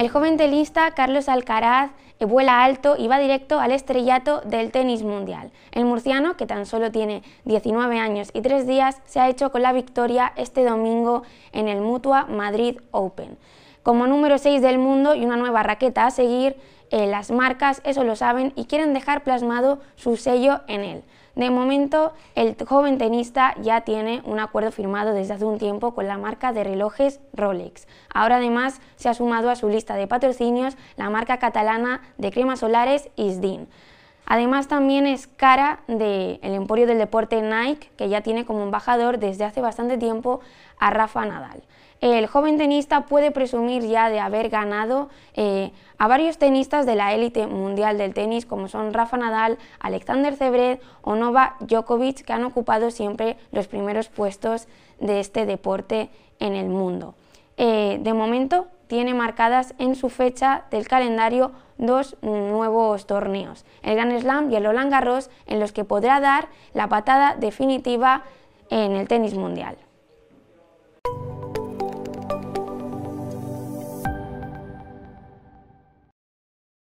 El joven telista, Carlos Alcaraz eh, vuela alto y va directo al estrellato del tenis mundial. El murciano, que tan solo tiene 19 años y 3 días, se ha hecho con la victoria este domingo en el Mutua Madrid Open como número 6 del mundo y una nueva raqueta a seguir, eh, las marcas eso lo saben y quieren dejar plasmado su sello en él. De momento, el joven tenista ya tiene un acuerdo firmado desde hace un tiempo con la marca de relojes Rolex. Ahora además se ha sumado a su lista de patrocinios la marca catalana de cremas solares Isdin. Además también es cara del el Emporio del Deporte Nike, que ya tiene como embajador desde hace bastante tiempo a Rafa Nadal. El joven tenista puede presumir ya de haber ganado eh, a varios tenistas de la élite mundial del tenis, como son Rafa Nadal, Alexander Zverev o Nova Djokovic, que han ocupado siempre los primeros puestos de este deporte en el mundo. Eh, de momento, tiene marcadas en su fecha del calendario dos nuevos torneos, el Grand Slam y el Roland Garros, en los que podrá dar la patada definitiva en el tenis mundial.